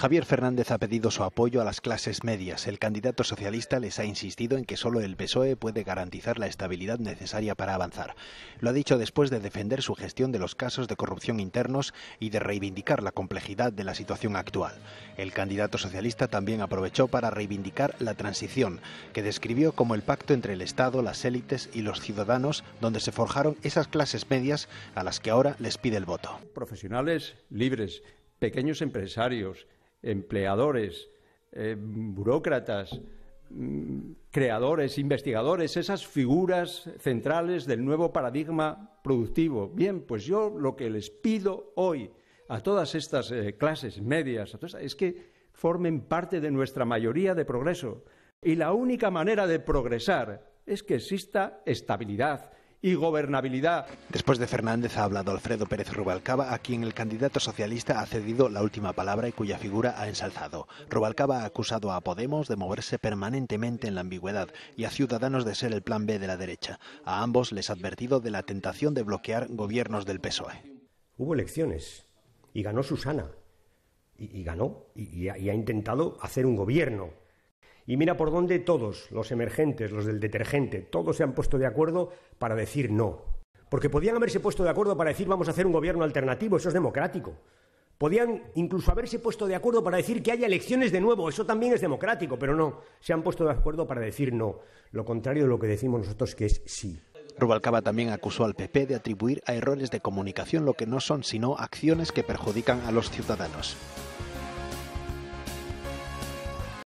Javier Fernández ha pedido su apoyo a las clases medias. El candidato socialista les ha insistido en que solo el PSOE puede garantizar la estabilidad necesaria para avanzar. Lo ha dicho después de defender su gestión de los casos de corrupción internos y de reivindicar la complejidad de la situación actual. El candidato socialista también aprovechó para reivindicar la transición, que describió como el pacto entre el Estado, las élites y los ciudadanos, donde se forjaron esas clases medias a las que ahora les pide el voto. Profesionales libres, pequeños empresarios, empleadores, eh, burócratas, mm, creadores, investigadores, esas figuras centrales del nuevo paradigma productivo. Bien, pues yo lo que les pido hoy a todas estas eh, clases medias es que formen parte de nuestra mayoría de progreso. Y la única manera de progresar es que exista estabilidad, y gobernabilidad. Después de Fernández ha hablado Alfredo Pérez Rubalcaba, a quien el candidato socialista ha cedido la última palabra y cuya figura ha ensalzado. Rubalcaba ha acusado a Podemos de moverse permanentemente en la ambigüedad y a Ciudadanos de ser el plan B de la derecha. A ambos les ha advertido de la tentación de bloquear gobiernos del PSOE. Hubo elecciones y ganó Susana. Y, ganó y ha intentado hacer un gobierno y mira por dónde todos, los emergentes, los del detergente, todos se han puesto de acuerdo para decir no. Porque podían haberse puesto de acuerdo para decir vamos a hacer un gobierno alternativo, eso es democrático. Podían incluso haberse puesto de acuerdo para decir que haya elecciones de nuevo, eso también es democrático, pero no, se han puesto de acuerdo para decir no, lo contrario de lo que decimos nosotros que es sí. Rubalcaba también acusó al PP de atribuir a errores de comunicación lo que no son sino acciones que perjudican a los ciudadanos.